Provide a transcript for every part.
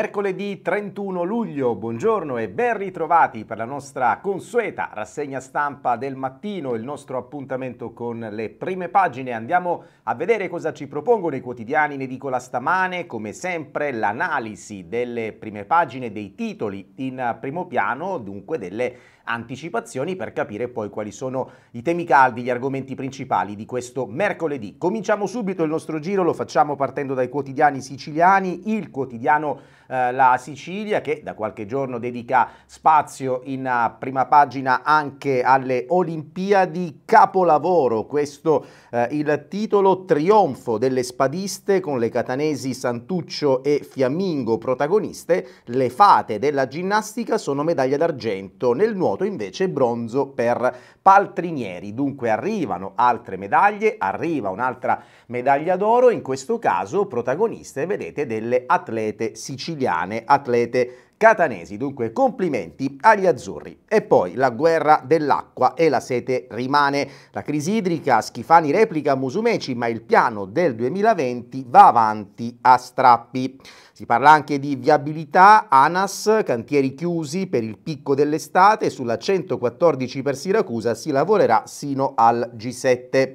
mercoledì 31 luglio, buongiorno e ben ritrovati per la nostra consueta rassegna stampa del mattino, il nostro appuntamento con le prime pagine. Andiamo a vedere cosa ci propongono i quotidiani in edicola stamane, come sempre l'analisi delle prime pagine, dei titoli in primo piano, dunque delle anticipazioni per capire poi quali sono i temi caldi, gli argomenti principali di questo mercoledì. Cominciamo subito il nostro giro, lo facciamo partendo dai quotidiani siciliani, il quotidiano eh, La Sicilia che da qualche giorno dedica spazio in eh, prima pagina anche alle Olimpiadi capolavoro, questo eh, il titolo trionfo delle spadiste con le catanesi Santuccio e Fiammingo protagoniste, le fate della ginnastica sono medaglia d'argento nel nuoto moto invece bronzo per Paltrinieri. Dunque arrivano altre medaglie, arriva un'altra medaglia d'oro, in questo caso protagoniste, vedete, delle atlete siciliane, atlete catanesi. Dunque complimenti agli azzurri. E poi la guerra dell'acqua e la sete rimane. La crisi idrica, Schifani replica Musumeci, ma il piano del 2020 va avanti a strappi. Si parla anche di viabilità, ANAS, cantieri chiusi per il picco dell'estate, sulla 114 per Siracusa si lavorerà sino al G7.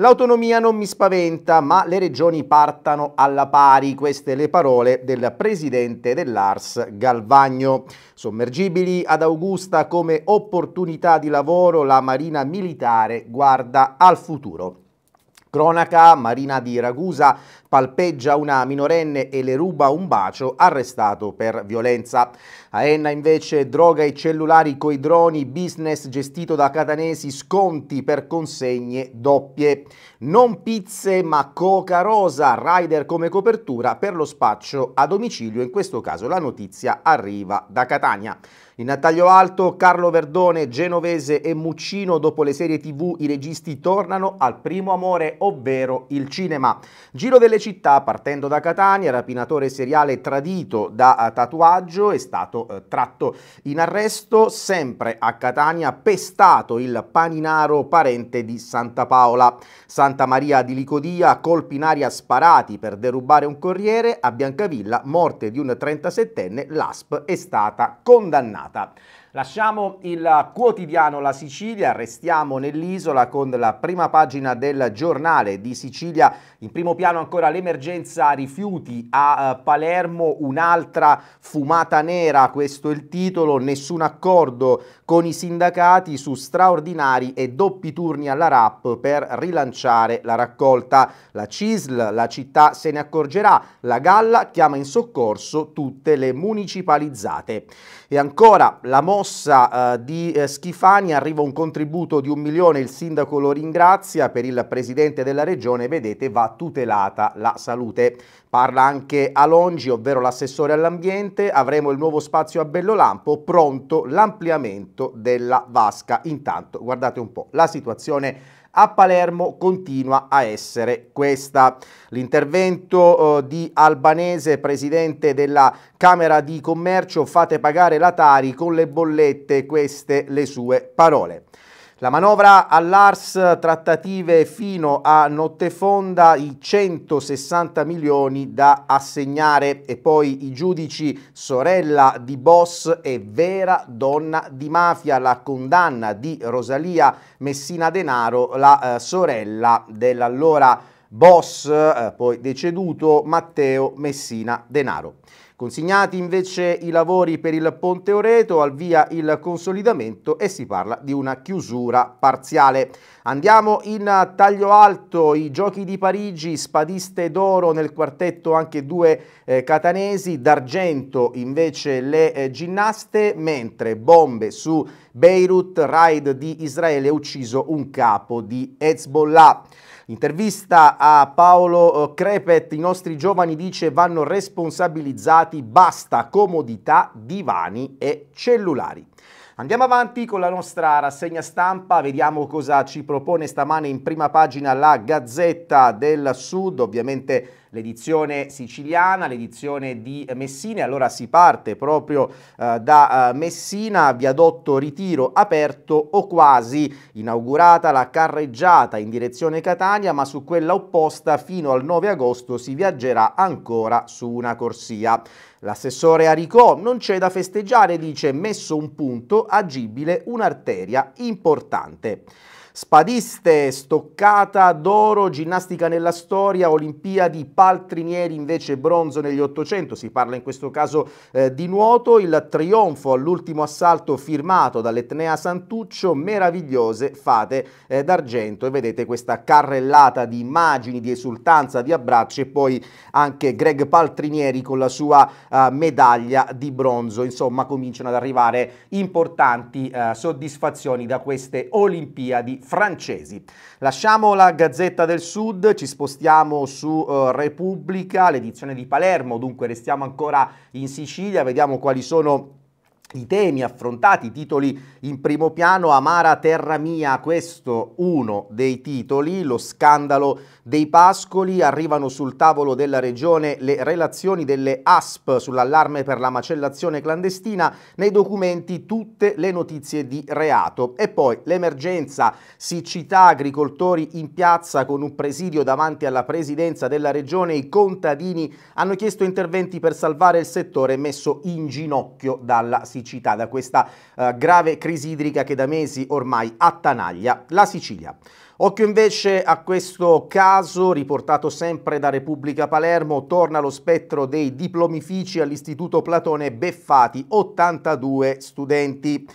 L'autonomia non mi spaventa, ma le regioni partano alla pari, queste le parole del presidente dell'Ars Galvagno. Sommergibili ad Augusta come opportunità di lavoro, la Marina Militare guarda al futuro. Cronaca, Marina di Ragusa palpeggia una minorenne e le ruba un bacio, arrestato per violenza. A Enna invece droga i cellulari coi droni, business gestito da catanesi, sconti per consegne doppie. Non pizze ma coca rosa, rider come copertura per lo spaccio a domicilio, in questo caso la notizia arriva da Catania. In taglio alto Carlo Verdone, Genovese e Muccino dopo le serie tv i registi tornano al primo amore ovvero il cinema. Giro delle città, partendo da Catania, rapinatore seriale tradito da eh, tatuaggio, è stato eh, tratto in arresto, sempre a Catania, pestato il paninaro parente di Santa Paola. Santa Maria di Licodia, colpi in aria sparati per derubare un corriere, a Biancavilla, morte di un 37enne, l'ASP è stata condannata. Lasciamo il quotidiano La Sicilia, restiamo nell'isola con la prima pagina del giornale di Sicilia in primo piano ancora l'emergenza rifiuti a eh, Palermo, un'altra fumata nera, questo è il titolo, nessun accordo con i sindacati su straordinari e doppi turni alla RAP per rilanciare la raccolta. La CISL, la città se ne accorgerà, la Galla chiama in soccorso tutte le municipalizzate. E ancora la mossa eh, di eh, Schifani, arriva un contributo di un milione, il sindaco lo ringrazia, per il presidente della regione vedete va tutelata la salute. Parla anche Alongi, ovvero l'assessore all'ambiente, avremo il nuovo spazio a Bellolampo, pronto l'ampliamento della vasca. Intanto, guardate un po', la situazione a Palermo continua a essere questa. L'intervento eh, di Albanese, presidente della Camera di Commercio, fate pagare la Tari con le bollette, queste le sue parole. La manovra all'ARS trattative fino a notte fonda, i 160 milioni da assegnare e poi i giudici sorella di boss e vera donna di mafia, la condanna di Rosalia Messina Denaro, la eh, sorella dell'allora boss, eh, poi deceduto, Matteo Messina Denaro. Consegnati invece i lavori per il Ponte Oreto, al via il consolidamento e si parla di una chiusura parziale. Andiamo in taglio alto, i giochi di Parigi, spadiste d'oro nel quartetto anche due eh, catanesi, d'argento invece le eh, ginnaste, mentre bombe su Beirut, raid di Israele ucciso un capo di Hezbollah. Intervista a Paolo eh, Crepet, i nostri giovani dice vanno responsabilizzati sfruttati basta comodità, divani e cellulari. Andiamo avanti con la nostra rassegna stampa, vediamo cosa ci propone stamane in prima pagina la Gazzetta del Sud, ovviamente l'edizione siciliana, l'edizione di Messina. Allora si parte proprio eh, da eh, Messina, viadotto Ritiro aperto o quasi, inaugurata la carreggiata in direzione Catania, ma su quella opposta fino al 9 agosto si viaggerà ancora su una corsia. L'assessore Aricò non c'è da festeggiare, dice messo un punto, agibile un'arteria importante. Spadiste, stoccata, d'oro, ginnastica nella storia, Olimpiadi, paltrinieri invece bronzo negli 800, si parla in questo caso eh, di nuoto, il trionfo all'ultimo assalto firmato dall'Etnea Santuccio, meravigliose fate eh, d'argento e vedete questa carrellata di immagini, di esultanza, di abbracci e poi anche Greg Paltrinieri con la sua eh, medaglia di bronzo, insomma cominciano ad arrivare importanti eh, soddisfazioni da queste Olimpiadi francesi. Lasciamo la Gazzetta del Sud, ci spostiamo su uh, Repubblica, l'edizione di Palermo, dunque restiamo ancora in Sicilia, vediamo quali sono i temi affrontati, i titoli in primo piano, Amara Terra Mia, questo uno dei titoli, lo scandalo dei pascoli, arrivano sul tavolo della regione le relazioni delle ASP sull'allarme per la macellazione clandestina, nei documenti tutte le notizie di reato e poi l'emergenza, siccità, agricoltori in piazza con un presidio davanti alla presidenza della regione, i contadini hanno chiesto interventi per salvare il settore messo in ginocchio dalla situazione siccità, da questa uh, grave crisi idrica che da mesi ormai attanaglia la Sicilia. Occhio invece a questo caso riportato sempre da Repubblica Palermo, torna lo spettro dei diplomifici all'Istituto Platone Beffati, 82 studenti.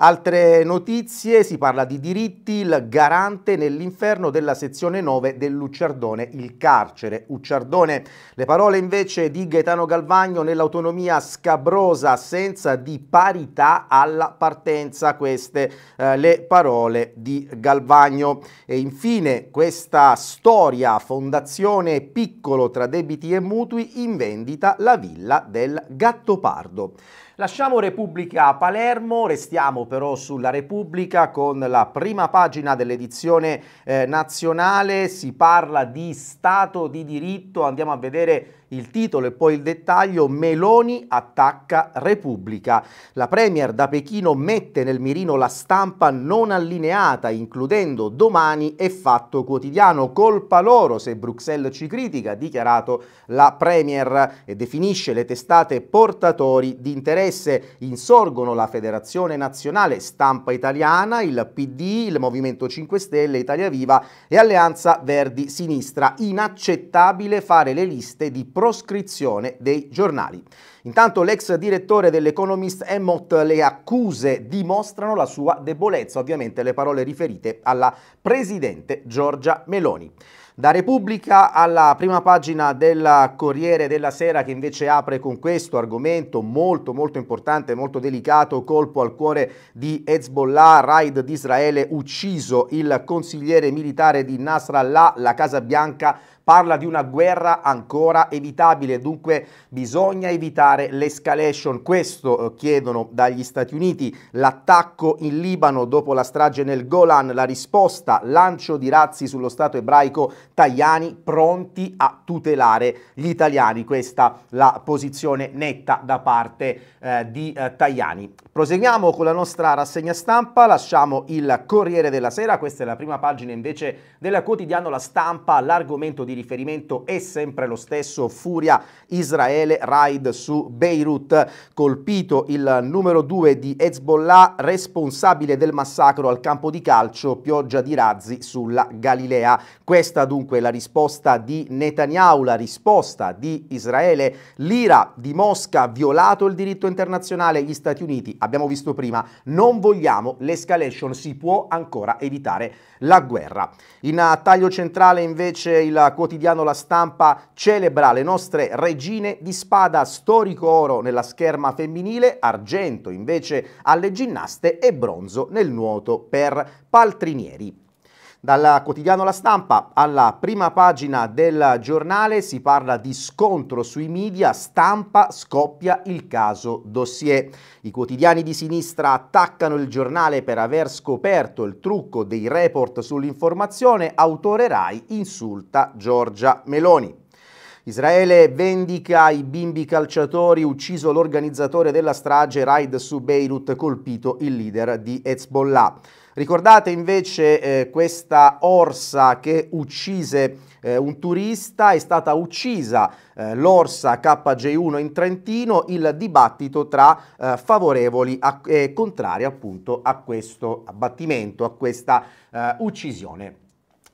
Altre notizie, si parla di diritti, il garante nell'inferno della sezione 9 dell'Ucciardone, il carcere. Ucciardone, le parole invece di Gaetano Galvagno nell'autonomia scabrosa, assenza di parità alla partenza, queste eh, le parole di Galvagno. E infine questa storia, fondazione piccolo tra debiti e mutui, in vendita la villa del Gattopardo. Lasciamo Repubblica a Palermo, restiamo però sulla Repubblica con la prima pagina dell'edizione eh, nazionale, si parla di Stato di diritto, andiamo a vedere il titolo e poi il dettaglio Meloni attacca Repubblica. La Premier da Pechino mette nel mirino la stampa non allineata, includendo Domani e Fatto Quotidiano. Colpa loro se Bruxelles ci critica, ha dichiarato la Premier e definisce le testate portatori di interesse. Insorgono la Federazione Nazionale Stampa Italiana, il PD, il Movimento 5 Stelle, Italia Viva e Alleanza Verdi Sinistra. Inaccettabile fare le liste di proscrizione dei giornali. Intanto l'ex direttore dell'Economist Emmott le accuse dimostrano la sua debolezza, ovviamente le parole riferite alla presidente Giorgia Meloni. Da Repubblica alla prima pagina del Corriere della Sera che invece apre con questo argomento molto molto importante, molto delicato, colpo al cuore di Hezbollah, raid di Israele, ucciso il consigliere militare di Nasrallah, la Casa Bianca parla di una guerra ancora evitabile, dunque bisogna evitare l'escalation. Questo eh, chiedono dagli Stati Uniti l'attacco in Libano dopo la strage nel Golan, la risposta, lancio di razzi sullo Stato ebraico, Tajani pronti a tutelare gli italiani. Questa la posizione netta da parte eh, di eh, Tajani. Proseguiamo con la nostra rassegna stampa, lasciamo il Corriere della Sera, questa è la prima pagina invece della quotidiano La Stampa, l'argomento di riferimento è sempre lo stesso, Furia Israele Raid su Beirut, colpito il numero 2 di Hezbollah, responsabile del massacro al campo di calcio, pioggia di razzi sulla Galilea. Questa dunque è la risposta di Netanyahu, la risposta di Israele. L'ira di Mosca ha violato il diritto internazionale, gli Stati Uniti, abbiamo visto prima, non vogliamo l'escalation, si può ancora evitare la guerra. In taglio centrale invece il quotidiano quotidiano La Stampa celebra le nostre regine di spada, storico oro nella scherma femminile, argento invece alle ginnaste e bronzo nel nuoto per paltrinieri. Dal quotidiano La Stampa alla prima pagina del giornale si parla di scontro sui media, stampa scoppia il caso dossier. I quotidiani di sinistra attaccano il giornale per aver scoperto il trucco dei report sull'informazione, autore Rai insulta Giorgia Meloni. Israele vendica i bimbi calciatori, ucciso l'organizzatore della strage raid su Beirut, colpito il leader di Hezbollah. Ricordate invece eh, questa orsa che uccise eh, un turista, è stata uccisa eh, l'orsa KJ1 in Trentino, il dibattito tra eh, favorevoli e contrari appunto a questo abbattimento, a questa eh, uccisione.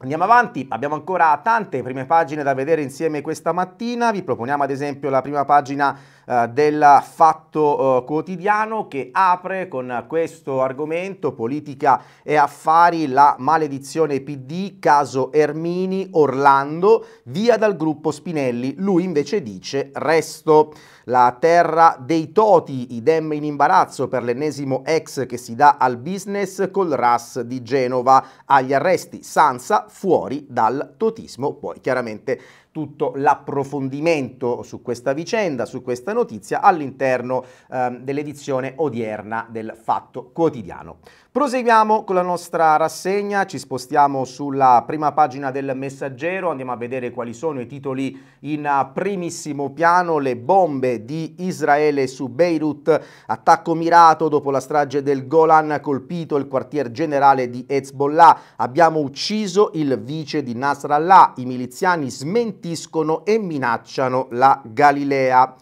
Andiamo avanti, abbiamo ancora tante prime pagine da vedere insieme questa mattina, vi proponiamo ad esempio la prima pagina eh, del Fatto eh, Quotidiano che apre con questo argomento politica e affari la maledizione PD, caso Ermini, Orlando, via dal gruppo Spinelli, lui invece dice resto. La terra dei toti, idem in imbarazzo per l'ennesimo ex che si dà al business col RAS di Genova. Agli arresti Sansa fuori dal totismo, poi chiaramente tutto l'approfondimento su questa vicenda, su questa notizia all'interno eh, dell'edizione odierna del Fatto Quotidiano. Proseguiamo con la nostra rassegna, ci spostiamo sulla prima pagina del Messaggero, andiamo a vedere quali sono i titoli in primissimo piano, le bombe di Israele su Beirut, attacco mirato dopo la strage del Golan, colpito il quartier generale di Hezbollah, abbiamo ucciso il vice di Nasrallah, i miliziani smentiti appesantiscono e minacciano la Galilea.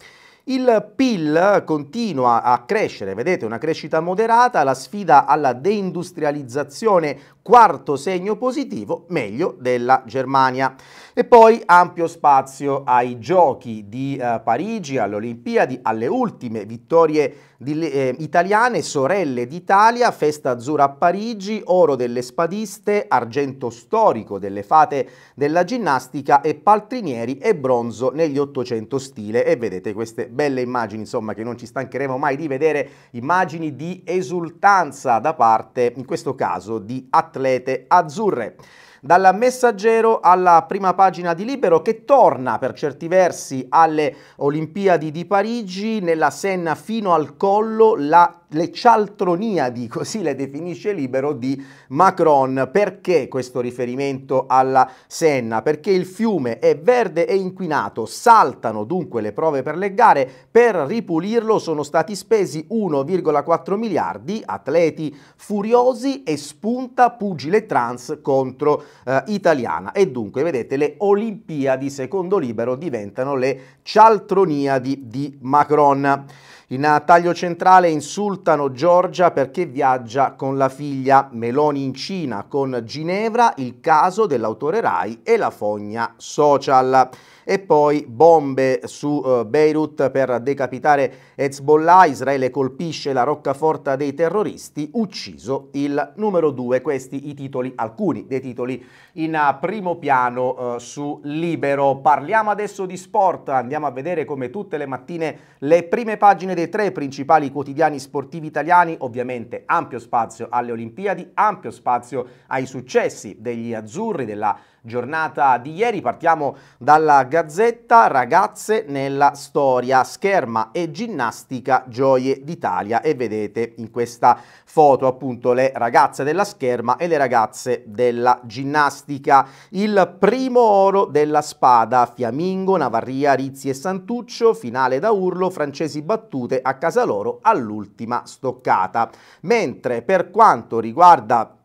Il PIL continua a crescere, vedete una crescita moderata, la sfida alla deindustrializzazione quarto segno positivo, meglio della Germania. E poi ampio spazio ai giochi di eh, Parigi, alle Olimpiadi, alle ultime vittorie di, eh, italiane, sorelle d'Italia, festa azzurra a Parigi, oro delle spadiste, argento storico delle fate della ginnastica e paltrinieri e bronzo negli 800 stile. E vedete queste belle immagini, insomma, che non ci stancheremo mai di vedere, immagini di esultanza da parte, in questo caso, di attività atlete azzurre dal messaggero alla prima pagina di Libero che torna per certi versi alle Olimpiadi di Parigi, nella Senna fino al collo la le cialtroniadi, così le definisce libero, di Macron. Perché questo riferimento alla Senna? Perché il fiume è verde e inquinato, saltano dunque le prove per le gare, per ripulirlo sono stati spesi 1,4 miliardi, atleti furiosi e spunta pugile trans contro eh, italiana e dunque vedete le Olimpiadi secondo libero diventano le cialtroniadi di Macron. In taglio centrale insultano Giorgia perché viaggia con la figlia Meloni in Cina, con Ginevra il caso dell'autore Rai e la fogna social. E poi bombe su eh, Beirut per decapitare Hezbollah, Israele colpisce la roccaforta dei terroristi, ucciso il numero due. Questi i titoli, alcuni dei titoli in eh, primo piano eh, su Libero. Parliamo adesso di sport, andiamo a vedere come tutte le mattine le prime pagine dei dei tre principali quotidiani sportivi italiani, ovviamente ampio spazio alle Olimpiadi, ampio spazio ai successi degli azzurri della giornata di ieri. Partiamo dalla Gazzetta, ragazze nella storia, scherma e ginnastica gioie d'Italia e vedete in questa foto appunto le ragazze della scherma e le ragazze della ginnastica. Il primo oro della spada, Fiamingo, Navarria, Rizzi e Santuccio, finale da urlo, francesi battute a casa loro all'ultima stoccata. Mentre per quanto riguarda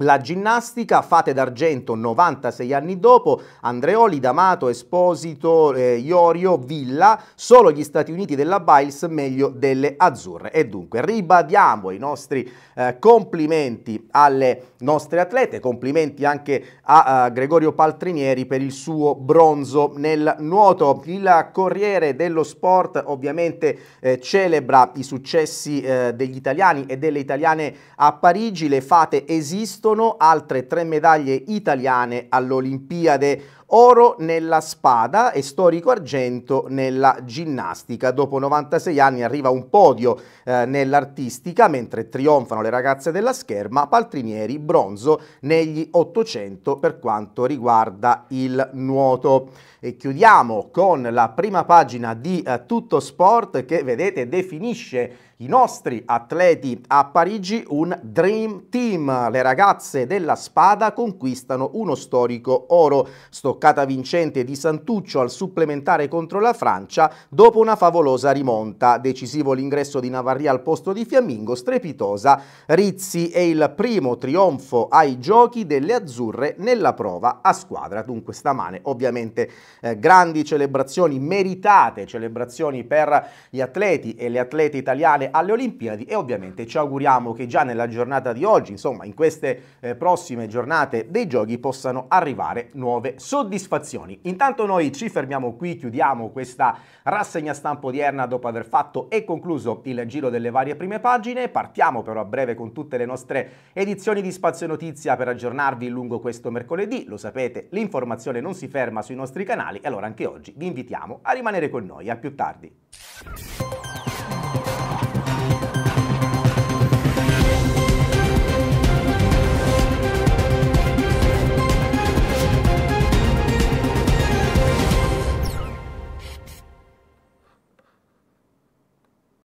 la ginnastica, fate d'argento 96 anni dopo, Andreoli, D'Amato, Esposito, eh, Iorio, Villa, solo gli Stati Uniti della Biles meglio delle azzurre. E dunque ribadiamo i nostri eh, complimenti alle nostre atlete, complimenti anche a, a Gregorio Paltrinieri per il suo bronzo nel nuoto. Il Corriere dello Sport ovviamente eh, celebra i successi eh, degli italiani e delle italiane a Parigi, le fate esistono esistono altre tre medaglie italiane all'Olimpiade oro nella spada e storico argento nella ginnastica. Dopo 96 anni arriva un podio eh, nell'artistica, mentre trionfano le ragazze della scherma, Paltrinieri bronzo negli 800 per quanto riguarda il nuoto. E chiudiamo con la prima pagina di eh, Tutto Sport che vedete definisce i nostri atleti a Parigi un Dream Team. Le ragazze della spada conquistano uno storico oro. Stoccata vincente di Santuccio al supplementare contro la Francia dopo una favolosa rimonta. Decisivo l'ingresso di Navarria al posto di Fiammingo, strepitosa Rizzi e il primo trionfo ai giochi delle azzurre nella prova a squadra. Dunque stamane ovviamente eh, grandi celebrazioni, meritate celebrazioni per gli atleti e le atlete italiane partecipare alle Olimpiadi e ovviamente ci auguriamo che già nella giornata di oggi, insomma in queste eh, prossime giornate dei giochi possano arrivare nuove soddisfazioni. Intanto noi ci fermiamo qui, chiudiamo questa rassegna stampa odierna dopo aver fatto e concluso il giro delle varie prime pagine, partiamo però a breve con tutte le nostre edizioni di Spazio Notizia per aggiornarvi lungo questo mercoledì, lo sapete l'informazione non si ferma sui nostri canali e allora anche oggi vi invitiamo a rimanere con noi, a più tardi.